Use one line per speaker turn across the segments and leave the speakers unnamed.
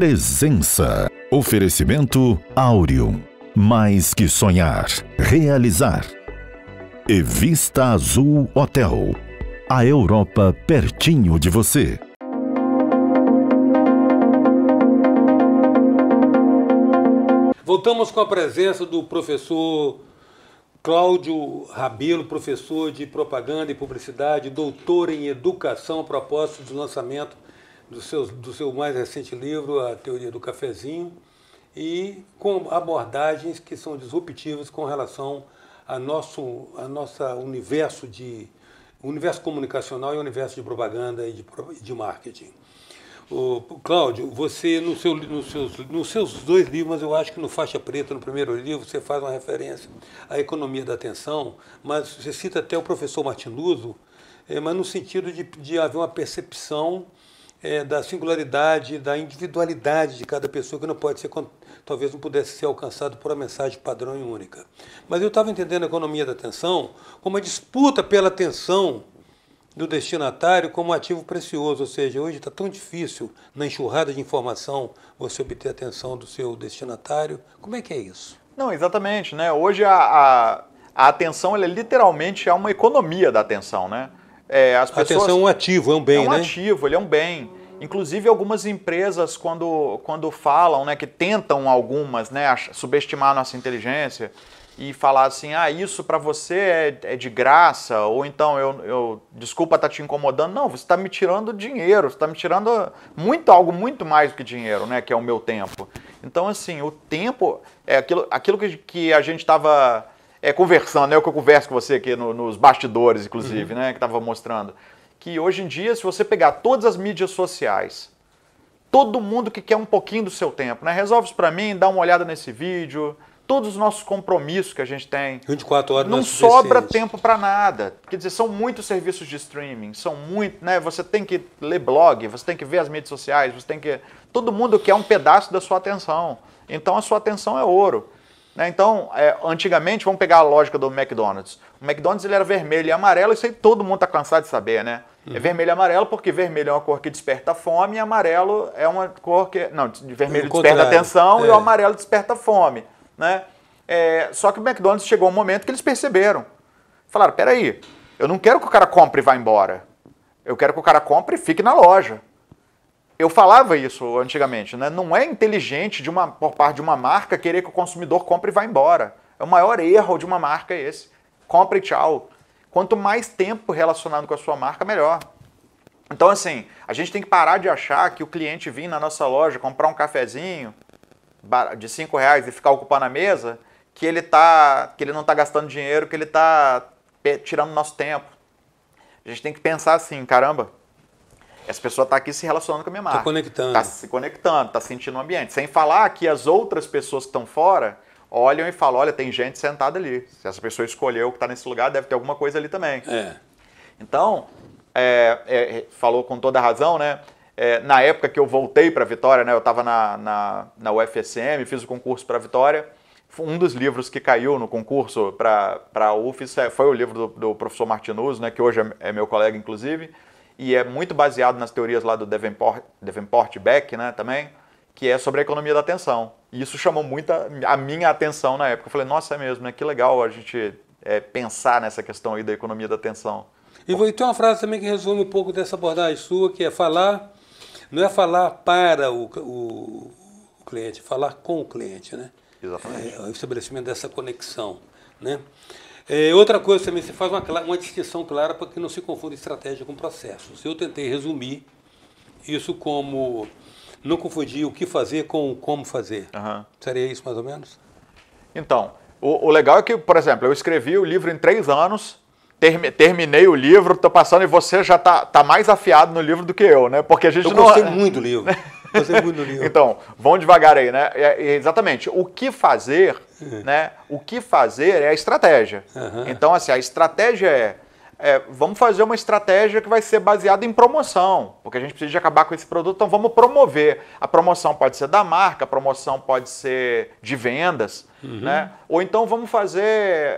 Presença. Oferecimento áureum, Mais que sonhar, realizar. E Vista Azul Hotel. A Europa pertinho de você.
Voltamos com a presença do professor Cláudio Rabelo, professor de propaganda e publicidade, doutor em educação, a propósito do lançamento do seu, do seu mais recente livro, A Teoria do Cafezinho, e com abordagens que são disruptivas com relação a nosso a nossa universo de universo comunicacional e universo de propaganda e de, de marketing. O Cláudio, você no seu, no seus, nos seus dois livros, eu acho que no Faixa Preta, no primeiro livro, você faz uma referência à economia da atenção, mas você cita até o professor Martin é, mas no sentido de, de haver uma percepção é, da singularidade, da individualidade de cada pessoa, que não pode ser, talvez não pudesse ser alcançado por uma mensagem padrão e única. Mas eu estava entendendo a economia da atenção como a disputa pela atenção do destinatário como um ativo precioso, ou seja, hoje está tão difícil na enxurrada de informação você obter a atenção do seu destinatário. Como é que é isso?
Não, exatamente, né? Hoje a, a, a atenção é literalmente é uma economia da atenção, né? É, as pessoas... Atenção, é um ativo, é um bem, né? É um né? ativo, ele é um bem. Inclusive algumas empresas quando, quando falam, né, que tentam algumas, né, subestimar a nossa inteligência e falar assim, ah, isso para você é, é, de graça, ou então eu, eu desculpa estar tá te incomodando. Não, você está me tirando dinheiro, você está me tirando muito algo muito mais do que dinheiro, né, que é o meu tempo. Então assim, o tempo é aquilo, aquilo que, que a gente estava é, conversando, é o que eu converso com você aqui no, nos bastidores, inclusive, uhum. né, que estava mostrando, que hoje em dia, se você pegar todas as mídias sociais, todo mundo que quer um pouquinho do seu tempo, né, resolve isso para mim, dá uma olhada nesse vídeo, todos os nossos compromissos que a gente tem.
24 horas Não sobra
tempo para nada. Quer dizer, são muitos serviços de streaming, são muito, né? Você tem que ler blog, você tem que ver as mídias sociais, você tem que. Todo mundo quer um pedaço da sua atenção. Então a sua atenção é ouro. Né? Então, é, antigamente, vamos pegar a lógica do McDonald's. O McDonald's ele era vermelho e amarelo, isso aí todo mundo está cansado de saber, né? É uhum. É vermelho e amarelo porque vermelho é uma cor que desperta fome e amarelo é uma cor que... Não, vermelho no desperta atenção é. e o é. amarelo desperta fome, né? É, só que o McDonald's chegou um momento que eles perceberam. Falaram, peraí, eu não quero que o cara compre e vá embora. Eu quero que o cara compre e fique na loja eu falava isso antigamente, né? Não é inteligente de uma, por parte de uma marca querer que o consumidor compre e vá embora. É o maior erro de uma marca esse. Compre e tchau. Quanto mais tempo relacionado com a sua marca, melhor. Então, assim, a gente tem que parar de achar que o cliente vir na nossa loja comprar um cafezinho de 5 reais e ficar ocupando a mesa, que ele, tá, que ele não está gastando dinheiro, que ele está tirando nosso tempo. A gente tem que pensar assim, caramba, essa pessoa está aqui se relacionando com a minha marca. Está conectando. Está se conectando, está sentindo o ambiente. Sem falar que as outras pessoas que estão fora olham e falam, olha, tem gente sentada ali. Se essa pessoa escolheu que está nesse lugar, deve ter alguma coisa ali também. É. Então, é, é, falou com toda a razão, né? É, na época que eu voltei para Vitória, né? Eu estava na, na, na UFSM, fiz o concurso para Vitória um dos livros que caiu no concurso para a UFES foi o livro do, do professor Martinuz, né, que hoje é, é meu colega, inclusive e é muito baseado nas teorias lá do Davenport, Davenport Beck, né, também, que é sobre a economia da atenção. E isso chamou muito a, a minha atenção na época. Eu falei, nossa, é mesmo, né? Que legal a gente é, pensar nessa questão aí da economia da atenção. E tem uma frase
também que resume um pouco dessa abordagem sua, que é falar, não é falar para o, o, o cliente, é falar com o cliente, né? Exatamente. É, o estabelecimento dessa conexão, né? É, outra coisa também, se faz uma, uma distinção clara para que não se confunda estratégia com processos. Eu tentei resumir isso como não confundir o que fazer com o como fazer. Uhum. Seria isso mais ou menos?
Então, o, o, legal é que, por exemplo, eu escrevi o livro em três anos, term, terminei o livro, estou passando e você já está tá mais afiado no livro do que eu, né? Porque a gente eu não. Eu gostei muito do livro. gostei muito do livro. Então, vão devagar aí, né? É, é exatamente. O que fazer é. Né? O que fazer é a estratégia. Uhum. Então, assim, a estratégia é, é, vamos fazer uma estratégia que vai ser baseada em promoção, porque a gente precisa acabar com esse produto, então vamos promover. A promoção pode ser da marca, a promoção pode ser de vendas, uhum. né? ou então vamos fazer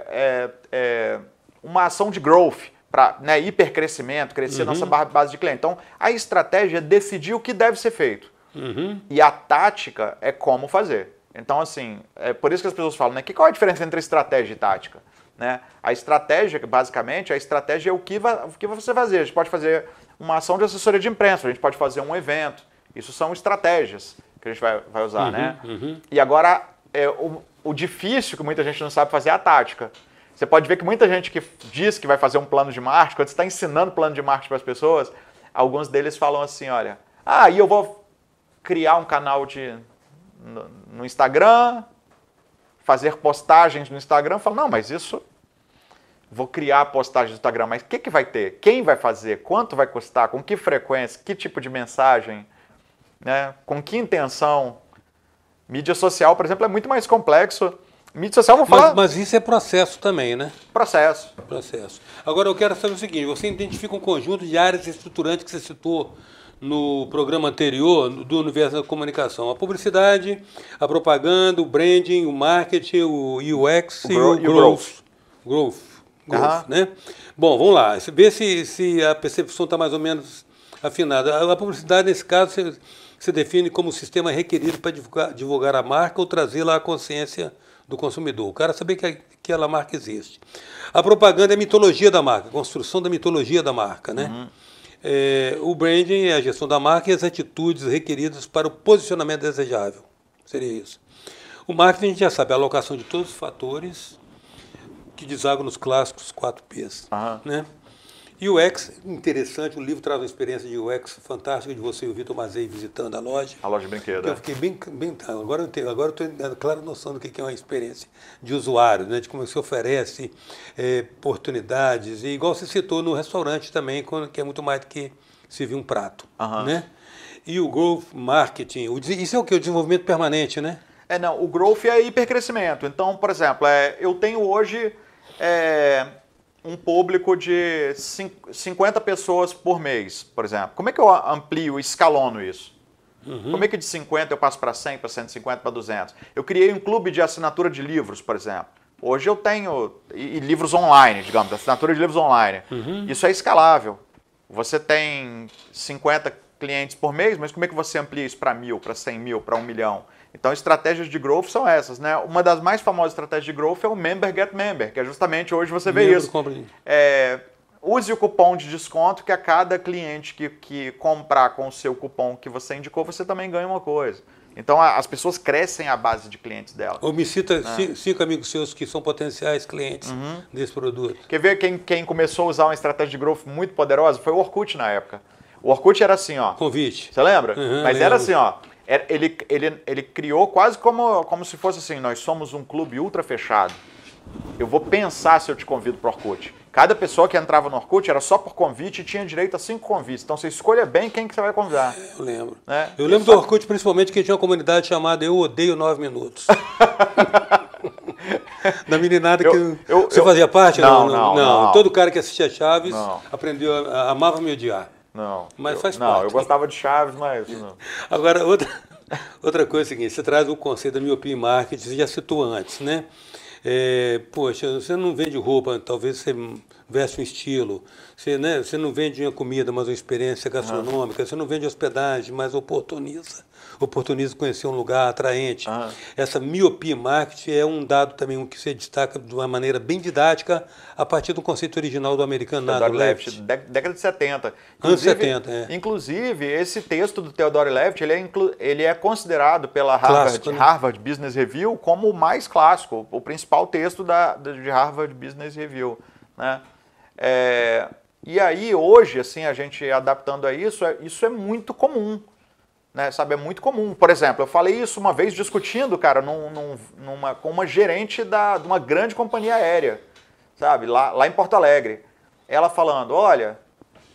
é, é, uma ação de growth, para né, hipercrescimento, crescer uhum. nossa base de cliente. Então, a estratégia é decidir o que deve ser feito. Uhum. E a tática é como fazer. Então, assim, é por isso que as pessoas falam, né? Que qual é a diferença entre estratégia e tática? Né? A estratégia, basicamente, a estratégia é o que, va, o que você fazer. A gente pode fazer uma ação de assessoria de imprensa, a gente pode fazer um evento. Isso são estratégias que a gente vai, vai usar, uhum, né? Uhum. E agora, é, o, o difícil que muita gente não sabe fazer é a tática. Você pode ver que muita gente que diz que vai fazer um plano de marketing, quando você está ensinando plano de marketing para as pessoas, alguns deles falam assim, olha, ah, e eu vou criar um canal de no, Instagram, fazer postagens no Instagram. fala não, mas isso vou criar postagem no Instagram, mas o que, que vai ter? Quem vai fazer? Quanto vai custar? Com que frequência? Que tipo de mensagem? Né? Com que intenção? Mídia social, por exemplo, é muito mais complexo. Mídia social, vou falar. Mas, mas, isso
é processo também, né?
Processo.
Processo. Agora eu quero saber o seguinte: você identifica um conjunto de áreas estruturantes que você citou no programa anterior do Universo da Comunicação. A publicidade, a propaganda, o branding, o marketing, o UX o e, o, growth. growth. Growth. né? Bom, vamos lá. Ver se, se a percepção está mais ou menos afinada. A publicidade, nesse caso, se, se define como o sistema requerido para divulgar, divulgar a marca ou trazê-la à consciência do consumidor. O cara saber que aquela marca existe. A propaganda é a mitologia da marca, a construção da mitologia da marca, né? Uhum é, o branding é a gestão da marca e as atitudes requeridas para o posicionamento desejável. Seria isso. O marketing a gente já sabe, a alocação de todos os fatores que desagam nos clássicos 4Ps. Aham. Né? UX,
interessante,
o livro traz uma experiência de UX fantástica de você e o Vitor Mazei visitando a loja.
A loja de brinquedo. Eu é.
fiquei bem. bem tá, agora eu tenho, agora estou tendo é, clara noção do que é uma experiência de usuário, né, de como se oferece é, oportunidades. E igual você citou no restaurante também, que é muito mais do que servir um prato. Uhum. Né? E o growth marketing, isso é o que? O desenvolvimento permanente, né?
É, não, o growth é hipercrescimento. Então, por exemplo, é, eu tenho hoje. É, um público de 50 pessoas por mês, por exemplo. Como é que eu amplio, escalono isso? Uhum. Como é que de 50 eu passo para 100, para 150, para 200? Eu criei um clube de assinatura de livros, por exemplo. Hoje eu tenho e, e livros online, digamos, assinatura de livros online. Uhum. Isso é escalável. Você tem 50 clientes por mês, mas como é que você amplia isso para mil, para 100 mil, para um milhão? Então, estratégias de growth são essas, né? Uma das mais famosas estratégias de growth é o member get member, que é justamente hoje você vê isso. É, use o cupom de desconto que a cada cliente que, que comprar com o seu cupom que você indicou, você também ganha uma coisa. Então a, as pessoas crescem a base de clientes dela. Ou me cita né? cinco, cinco, amigos seus que são potenciais clientes uhum. desse produto. Quer ver quem, quem começou a usar uma estratégia de growth muito poderosa? Foi o Orkut na época. O Orkut era assim, ó. Convite. Você lembra? Uhum, Mas lembro. era assim, ó ele, ele, ele criou quase como, como se fosse assim, nós somos um clube ultra fechado. Eu vou pensar se eu te convido para o Orkut. Cada pessoa que entrava no Orkut era só por convite e tinha direito a cinco convites. Então você escolha bem quem que você vai convidar. É,
eu lembro. Né? Eu lembro do Orkut
principalmente que tinha
uma comunidade chamada Eu Odeio Nove Minutos. da meninada
que eu, eu, você eu... fazia parte? Não não, não, não, não, Todo
cara que assistia Chaves aprendeu a amava me odiar. Não. Mas eu, faz não, parte. Não, eu gostava de Chaves, mas. Não. Agora, outra, outra coisa é a seguinte: você traz o conceito da miopia em marketing, você já citou antes, né? É, poxa, você não vende roupa, talvez você veste um estilo. Você, né, você não vende uma comida, mas uma experiência ah. gastronômica. Você não vende hospedagem, mas oportuniza. Oportuniza conhecer um lugar atraente. Ah. Essa miopia marketing é um dado também que se destaca de uma maneira bem didática a partir do conceito original do americano Theodore Left. Left década de 70.
Anos 70, é. Inclusive, esse texto do Theodore Left ele é, ele é considerado pela Harvard, clássico, né? Harvard Business Review como o mais clássico, o principal texto da, de Harvard Business Review. Né? É, e aí hoje, assim, a gente adaptando a isso, é, isso é muito comum. Né, sabe, é muito comum. Por exemplo, eu falei isso uma vez discutindo, cara, num, num, numa, com uma gerente da, de uma grande companhia aérea, sabe, lá, lá em Porto Alegre. Ela falando, olha,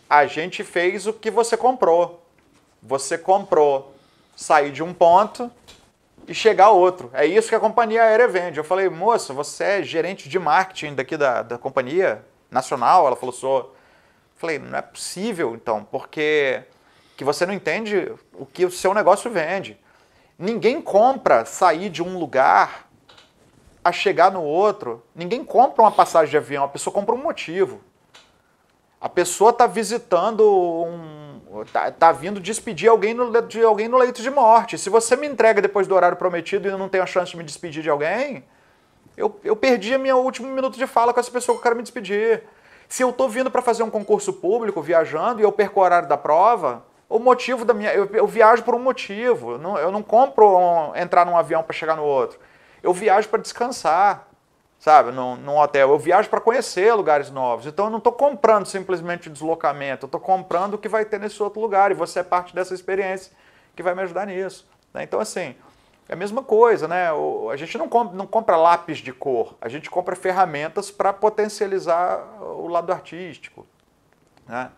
a gente fez o que você comprou. Você comprou sair de um ponto e chegar a outro. É isso que a companhia aérea vende. Eu falei, moça, você é gerente de marketing daqui da, da companhia? nacional, ela falou, sou. Falei, não é possível então, porque que você não entende o que o seu negócio vende. Ninguém compra sair de um lugar a chegar no outro. Ninguém compra uma passagem de avião, a pessoa compra um motivo. A pessoa está visitando um. Está tá vindo despedir alguém no, de alguém no leito de morte. Se você me entrega depois do horário prometido e eu não tenho a chance de me despedir de alguém, eu, eu perdi a minha último minuto de fala com essa pessoa que eu quero me despedir. Se eu estou vindo para fazer um concurso público, viajando, e eu perco o horário da prova, o motivo da minha. Eu, eu viajo por um motivo. eu não, eu não compro um, entrar num avião para chegar no outro. Eu viajo para descansar, sabe, num, num hotel. Eu viajo para conhecer lugares novos. Então eu não estou comprando simplesmente o deslocamento. Eu estou comprando o que vai ter nesse outro lugar. E você é parte dessa experiência que vai me ajudar nisso. Né? Então, assim, é a mesma coisa, né? A gente não compra, não compra lápis de cor, a gente compra ferramentas para potencializar o lado artístico. Né?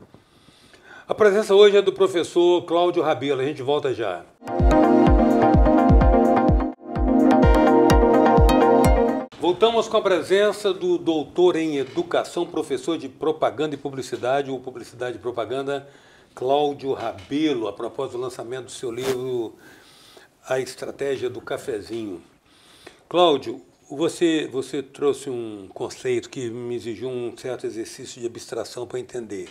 A presença hoje é do professor Cláudio Rabelo, a gente volta já. Voltamos com a presença do doutor em educação, professor de propaganda e publicidade, ou publicidade e propaganda, Cláudio Rabelo, a propósito do lançamento do seu livro a estratégia do cafezinho. Cláudio, você, você trouxe um conceito que me exigiu um certo exercício de abstração para entender.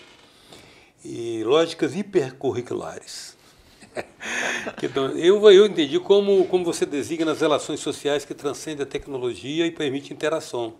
E lógicas hipercurriculares. então, eu, eu entendi como, como você designa as relações sociais que transcendem a tecnologia e permite interação,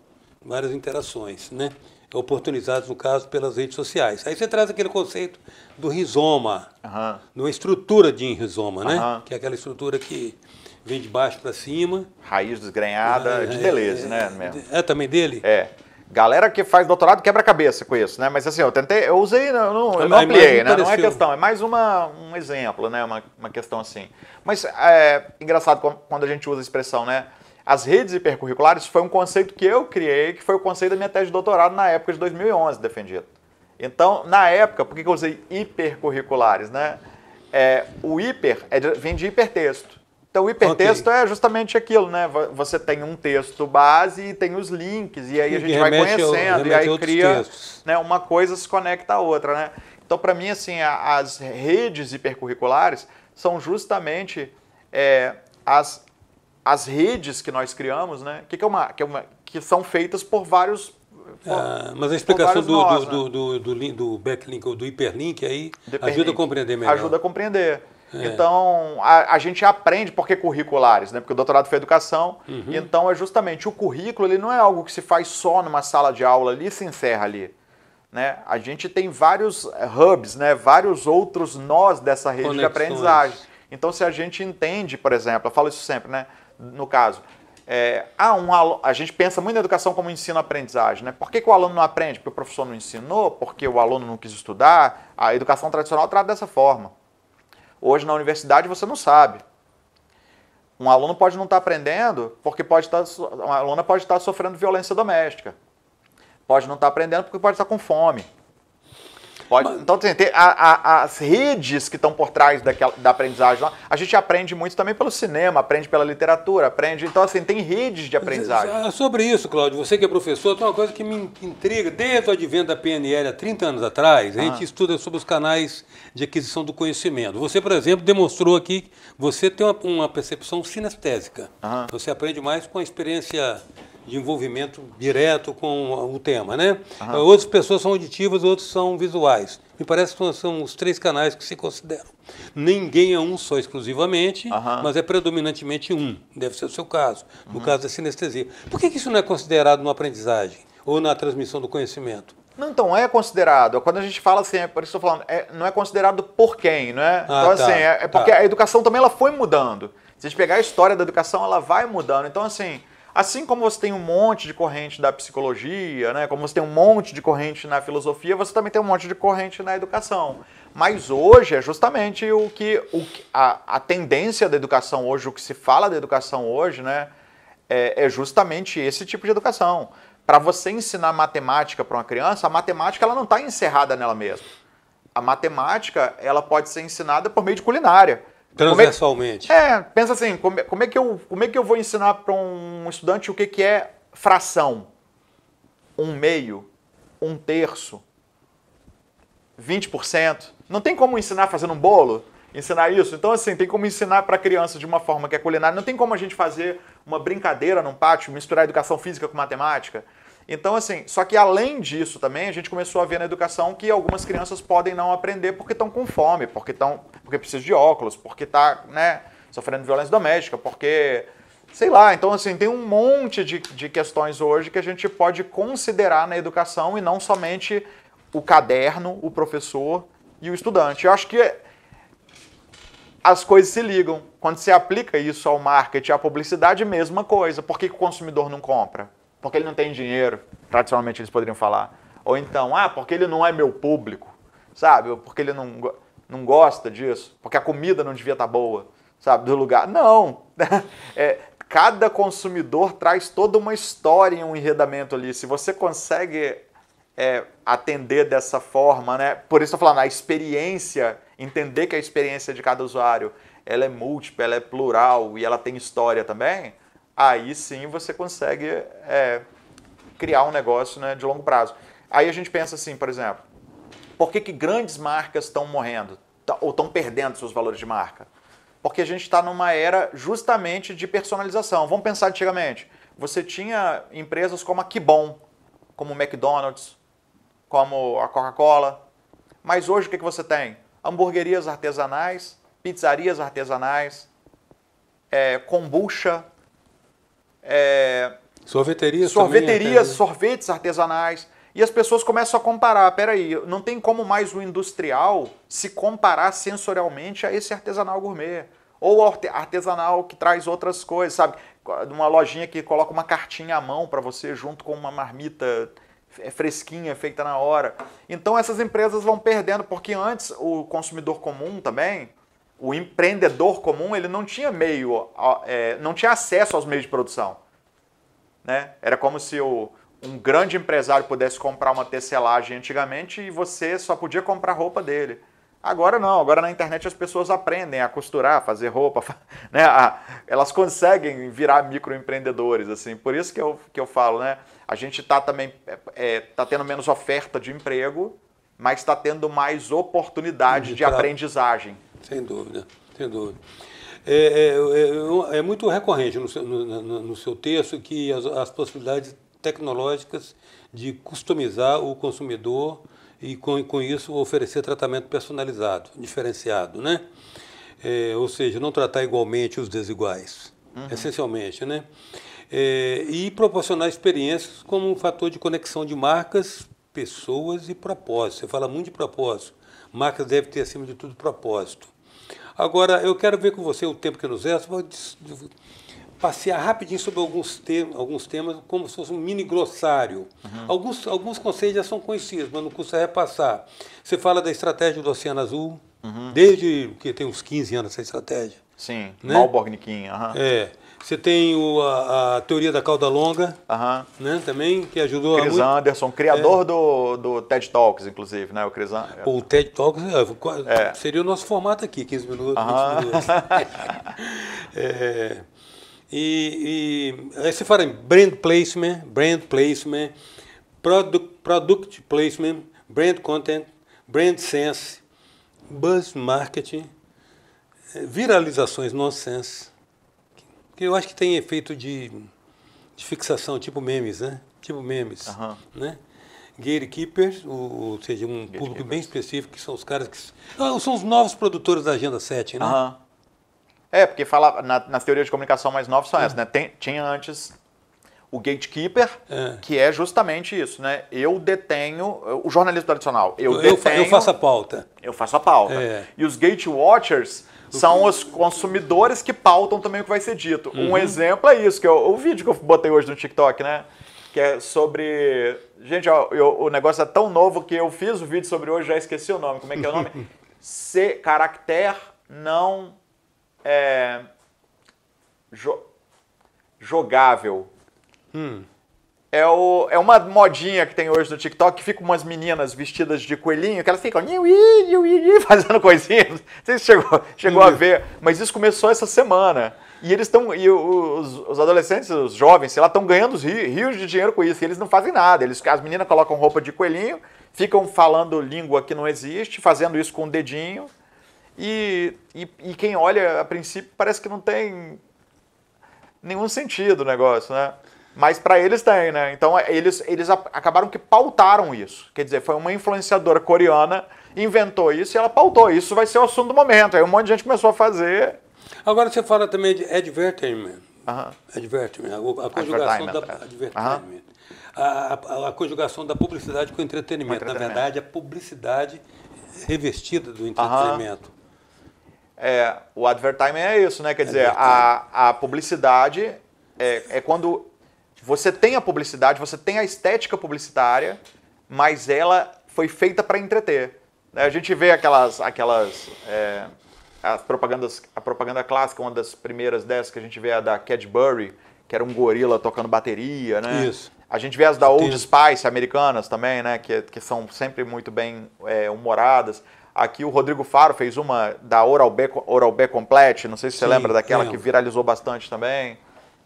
várias interações, né? oportunizados, no caso, pelas redes sociais. Aí você traz aquele conceito do rizoma, uhum. uma estrutura de rizoma, né? Uhum. Que é aquela estrutura que vem de baixo para cima. Raiz desgrenhada,
é, de é, beleza é, né? Mesmo. É também dele? É. Galera que faz doutorado quebra-cabeça com isso, né? Mas assim, eu tentei, eu usei, não, não, eu não ampliei, né? Não é questão, é mais uma, um exemplo, né? Uma, uma questão assim. Mas é engraçado quando a gente usa a expressão, né? As redes hipercurriculares foi um conceito que eu criei, que foi o conceito da minha tese de doutorado na época de 2011 defendido. Então, na época, por que eu usei hipercurriculares? Né? É, o hiper é de, vem de hipertexto. Então, o hipertexto okay. é justamente aquilo, né? Você tem um texto base e tem os links, e aí a gente e vai conhecendo, ao, e aí cria. Né, uma coisa se conecta à outra, né? Então, para mim, assim, a, as redes hipercurriculares são justamente é, as as redes que nós criamos, né? Que, que, é uma, que, é uma, que são feitas por vários. Por, ah, mas a explicação do, nós, do,
né? do, do, do, do, backlink ou do
hiperlink aí ajuda a compreender melhor. Ajuda a compreender. É. Então, a, a, gente aprende porque curriculares, né? Porque o doutorado foi educação. Uhum. Então, é justamente o currículo, ele não é algo que se faz só numa sala de aula ali e se encerra ali. Né? A gente tem vários hubs, né? vários outros nós dessa rede Conexões. de aprendizagem. Então, se a gente entende, por exemplo, eu falo isso sempre, né? no caso, é, um aluno, a gente pensa muito na educação como ensino-aprendizagem, né? Por que, que, o aluno não aprende? Porque o professor não ensinou, porque o aluno não quis estudar. A educação tradicional trata dessa forma. Hoje na universidade você não sabe. Um aluno pode não estar tá aprendendo porque pode estar, tá uma aluna pode estar tá sofrendo violência doméstica. Pode não estar aprendendo porque pode estar com fome. Pode, Mas... Então, tem, tem a, a, as redes que estão por trás daquela, da aprendizagem lá, a gente aprende muito também pelo cinema, aprende pela literatura, aprende. Então, assim, tem redes de é, aprendizagem.
É, é sobre isso, Cláudio, você que é professor, tem uma coisa que me intriga. Desde o advento da PNL há 30 anos atrás, a ah. gente estuda sobre os canais de aquisição do conhecimento. Você, por exemplo, demonstrou aqui que você tem uma, uma percepção sinestésica. Ah. Você aprende mais com a experiência de envolvimento direto com o tema, né? Uhum. Outras pessoas são auditivas, outros são visuais. Me parece que são os três canais que se consideram. Ninguém é um só exclusivamente, uhum. mas é predominantemente um. Deve ser o seu caso, no uhum. caso da sinestesia. Por que, que isso não é considerado na aprendizagem ou na transmissão do conhecimento?
Não, então, é considerado. Quando a gente fala assim, é por isso que estou falando, é, não é considerado por quem, não é? Ah, então, assim, tá, assim, é, é porque tá. a educação também ela foi mudando. Se a gente pegar a história da educação, ela vai mudando. Então, assim, Assim como você tem um monte de corrente da psicologia, né? como você tem um monte de corrente na filosofia, você também tem um monte de corrente na educação. Mas hoje é justamente o que, o, a, a tendência da educação hoje, o que se fala da educação hoje, né? é, é justamente esse tipo de educação. Para você ensinar matemática para uma criança, a matemática ela não está encerrada nela mesma. A matemática ela pode ser ensinada por meio de culinária. Transversalmente. Como é, é, pensa assim, como, como, é que eu, como é que eu vou ensinar para um estudante o que, que é fração? Um meio, um terço, 20%. Não tem como ensinar fazendo um bolo? ensinar isso. Então, assim, tem como ensinar para criança de uma forma que é culinária. Não tem como a gente fazer uma brincadeira num pátio, misturar educação física com matemática. Então, assim, só que além disso também, a gente começou a ver na educação que algumas crianças podem não aprender porque estão com fome, porque, estão porque precisam de óculos, porque está né, sofrendo violência doméstica, porque sei lá, então assim, tem um monte de, de questões hoje que a gente pode considerar na educação e não somente o caderno, o professor e o estudante. Eu acho que as coisas se ligam. Quando você aplica isso ao marketing, à publicidade, mesma coisa. Por que o consumidor não compra? porque ele não tem dinheiro, tradicionalmente eles poderiam falar. Ou então, ah, porque ele não é meu público, sabe? Ou porque ele não, não gosta disso, porque a comida não devia estar tá boa, sabe? Do lugar. Não! É, cada consumidor traz toda uma história e um enredamento ali. Se você consegue é, atender dessa forma, né? Por isso estou falando, a experiência, entender que a experiência de cada usuário ela é múltipla, ela é plural e ela tem história também aí sim você consegue é, criar um negócio né, de longo prazo. Aí a gente pensa assim, por exemplo, por que, que grandes marcas estão morrendo ou estão perdendo seus valores de marca? Porque a gente está numa era justamente de personalização. Vamos pensar antigamente. Você tinha empresas como a Kibon, como o McDonald's, como a Coca-Cola. Mas hoje o que, que você tem? Hamburguerias artesanais, pizzarias artesanais, é, kombucha, é, sorveterias, sorveterias, também, sorvetes artesanais. E as pessoas começam a comparar. Peraí, não tem como mais o industrial se comparar sensorialmente a esse artesanal gourmet. Ou artesanal que traz outras coisas, sabe? Uma lojinha que coloca uma cartinha à mão para você junto com uma marmita é fresquinha, feita na hora. Então essas empresas vão perdendo, porque antes o consumidor comum também, o empreendedor comum ele não tinha meio, é, não tinha acesso aos meios de produção. Né? Era como se o, um grande empresário pudesse comprar uma tecelagem antigamente e você só podia comprar roupa dele. Agora não, agora na internet as pessoas aprendem a costurar, a fazer roupa, né? A, elas conseguem virar microempreendedores, assim. Por isso que eu, que eu falo, né? A gente está também é, é, tá tendo menos oferta de emprego, mas está tendo mais oportunidade hum, de, de aprendizagem. Sem dúvida,
sem dúvida. É, é, é, é muito recorrente no seu, no, no seu texto que as, as, possibilidades tecnológicas de customizar o consumidor e com, com isso oferecer tratamento personalizado, diferenciado, né? É, ou seja, não tratar igualmente os desiguais, uhum. essencialmente, né? É, e proporcionar experiências como um fator de conexão de marcas, pessoas e propósito. Você fala muito de propósito. Marcas deve ter, acima de tudo, propósito. Agora, eu quero ver com você o tempo que nos resta. Vou passear rapidinho sobre alguns, te alguns temas, como se fosse um mini glossário. Uhum. Alguns, alguns conceitos já são conhecidos, mas não custa repassar. Você fala da estratégia do Oceano Azul, uhum. desde que tem uns 15 anos essa estratégia. Sim, né? Uhum. É. Você tem o, a, a, teoria da cauda longa, uhum. né? Também, que ajudou Chris a. Chris Anderson, criador é.
do, do TED Talks, inclusive, né? O Chris Anderson. O
TED Talks é, é. seria o nosso formato aqui, 15 minutos, uhum. 20 minutos. é, e, e aí você fala em brand placement, brand placement, product, product placement, brand content, brand sense, buzz marketing, é, viralizações nonsense eu acho que tem efeito de, de fixação, tipo memes, né? Tipo memes, né? gatekeepers, ou, seja, um público bem específico, que são os
caras que. Ah, são os novos produtores da Agenda 7, né? É, porque fala, na, nas teorias de comunicação mais novas são esses, é. essas, né? Tem, tinha antes o gatekeeper, é. que é justamente isso, né? Eu detenho o jornalismo tradicional. Eu, eu, eu faço a pauta. Eu faço a pauta. É. E os gatewatchers são os consumidores que pautam também o que vai ser dito. Uhum. Um exemplo é isso, que é o, o vídeo que eu botei hoje no TikTok, né? Que é sobre. Gente, ó, eu, o negócio é tão novo que eu fiz o vídeo sobre hoje, já esqueci o nome. Como é que é o nome? Se caractere não é, jo, jogável. Hum. É, o, é uma modinha que tem hoje no TikTok que fica umas meninas vestidas de coelhinho que elas ficam fazendo coisinhas. Não sei se chegou, chegou a uhum. ver, mas isso começou essa semana. E eles estão. E os, os, adolescentes, os jovens, sei lá, estão ganhando rios de dinheiro com isso. E eles não fazem nada. Eles, as meninas colocam roupa de coelhinho, ficam falando língua que não existe, fazendo isso com o dedinho. E, e, e quem olha, a princípio, parece que não tem nenhum sentido o negócio, né? Mas para eles tem, né? Então é, eles, eles acabaram que pautaram isso. Quer dizer, foi uma influenciadora coreana inventou isso e ela pautou. Isso vai ser o assunto do momento. Aí um monte de gente começou a fazer.
Agora você fala também de advertisement. Uhum. Advertisement, a, a conjugação da é. advertisement. A, a, a, conjugação da publicidade com entretenimento. entretenimento. Na verdade, a publicidade
revestida do entretenimento. É, o advertisement é isso, né? Quer é dizer, a, a publicidade é, é quando você tem a publicidade, você tem a estética publicitária, mas ela foi feita para entreter. A gente vê aquelas, aquelas é, as propagandas, a propaganda clássica, uma das primeiras dessas que a gente vê é a da Cadbury, que era um gorila tocando bateria, né? Isso. A gente vê as da Old Spice americanas também, né? Que, que são sempre muito bem é, humoradas. Aqui o Rodrigo Faro fez uma da Oral-B Oral, -B, Oral -B Complete, não sei se você Sim, lembra daquela lembro. que viralizou bastante também.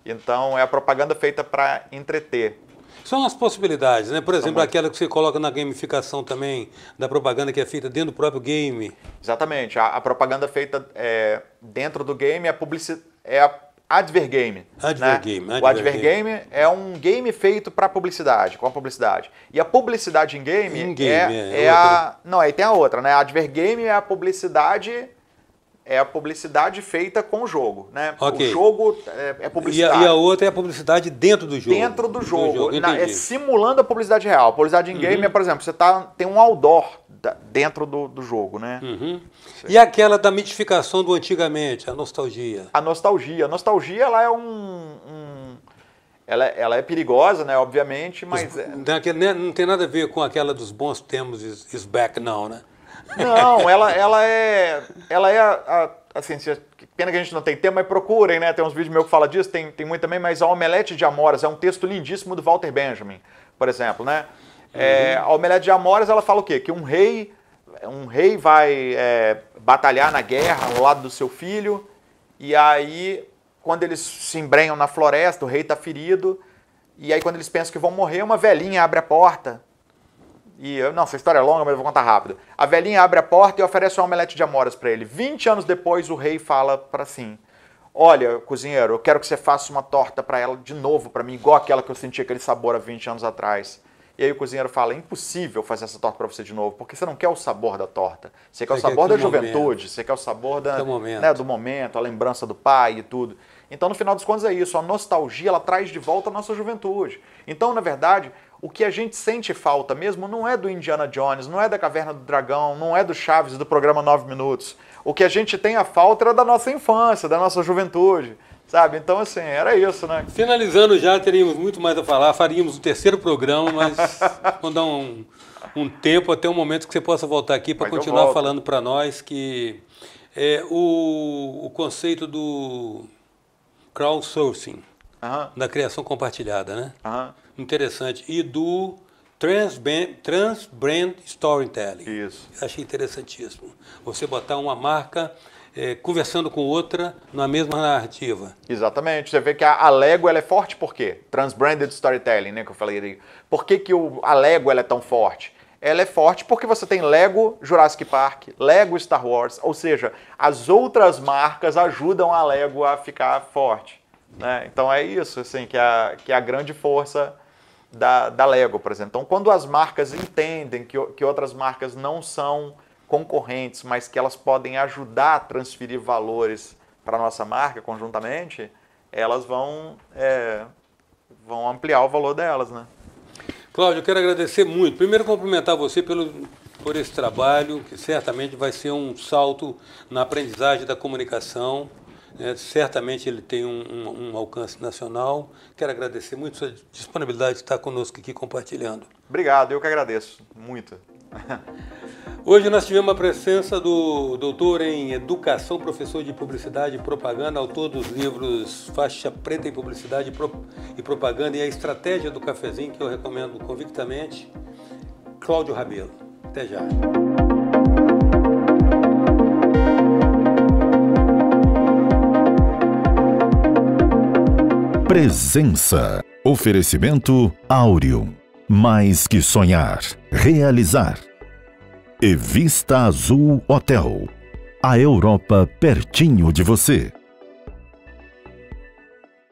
Então, é a propaganda feita para entreter. São as
possibilidades, né? Por exemplo, aquela que você coloca na gamificação também, da propaganda que é feita dentro do próprio
game. Exatamente. A, a propaganda feita é, dentro do game é, publici é a advergame. Advergame. Né? Adver o advergame é um game feito para publicidade, com a publicidade. E a publicidade em game, in game é, é, é a... Não, aí tem a outra, né? A advergame é a publicidade é a publicidade feita com o jogo. Né? Okay. O jogo é, é publicidade. E, e a, outra é a publicidade dentro do jogo. Dentro do jogo. Do jogo. Na, é simulando a publicidade real. A publicidade em uhum. game é, por exemplo, você tá, tem um outdoor dentro do, do
jogo, né? Uhum. E aquela da mitificação do antigamente, a nostalgia?
A nostalgia. A nostalgia ela é um, um
ela, ela é perigosa, né? Obviamente, mas. Os, é... Não tem nada a ver com aquela dos bons tempos is, is back, não, né?
Não, ela, ela é. Ela é a, a assim, pena que a gente não tem tempo, mas procurem, né? Tem uns vídeos meus que fala disso, tem, tem muito também, mas a Omelete de Amoras é um texto lindíssimo do Walter Benjamin, por exemplo, né? É, uhum. a Omelete de Amoras ela fala o quê? Que um rei, um rei vai é, batalhar na guerra ao lado do seu filho, e aí quando eles se embrenham na floresta, o rei está ferido, e aí quando eles pensam que vão morrer, uma velhinha abre a porta e eu, não, essa história é longa, mas eu vou contar rápido. A velhinha abre a porta e oferece um omelete de amoras para ele. 20 anos depois, o rei fala para sim Olha, cozinheiro, eu quero que você faça uma torta para ela de novo, para mim, igual aquela que eu senti aquele sabor há 20 anos atrás. E aí o cozinheiro fala: impossível fazer essa torta para você de novo, porque você não quer o sabor da torta. Você quer você o sabor quer da juventude, momento. você quer o sabor da, do, momento. Né, do momento, a lembrança do pai e tudo. Então, no final dos contos, é isso. A nostalgia ela traz de volta a nossa juventude. Então, na verdade, o que a gente sente falta mesmo não é do Indiana Jones, não é da Caverna do Dragão, não é do Chaves do programa 9 Minutos. O que a gente tem a falta era da nossa infância, da nossa juventude. Sabe? Então, assim, era isso, né?
Finalizando já, teríamos muito mais a falar, faríamos o terceiro programa, mas vamos dar um, um tempo até um momento que você possa voltar aqui para continuar falando para nós que é, o, o conceito do crowdsourcing, da criação compartilhada, né? Uhum interessante. E do Transbrand, brand Storytelling. Isso. Achei interessantíssimo.
Você botar uma marca é, conversando com outra na mesma narrativa. Exatamente. Você vê que a, Lego ela é forte por quê? Transbranded Storytelling, né, que eu falei ali. Por que, que o, a Lego ela é tão forte? ela é forte porque você tem Lego Jurassic Park, Lego Star Wars, ou seja, as outras marcas ajudam a Lego a ficar forte. Né? Então é isso assim, que, é a, que é a grande força da, da Lego, por exemplo. Então, quando as marcas entendem que, que outras marcas não são concorrentes, mas que elas podem ajudar a transferir valores para a nossa marca conjuntamente, elas vão, é, vão ampliar o valor delas, né?
Cláudio, eu quero agradecer muito. Primeiro, cumprimentar você pelo, por esse trabalho, que certamente vai ser um salto na aprendizagem da comunicação é, certamente ele tem um, um, um, alcance nacional. Quero agradecer muito sua disponibilidade de estar conosco aqui compartilhando.
Obrigado, eu que agradeço. Muito.
Hoje nós tivemos a presença do doutor em educação, professor de publicidade e propaganda, autor dos livros Faixa Preta em Publicidade e Propaganda e a Estratégia do Cafezinho, que eu recomendo convictamente, Cláudio Rabelo. Até já.
Presença. Oferecimento Áureo. Mais que sonhar, realizar. E Vista Azul Hotel. A Europa pertinho de você.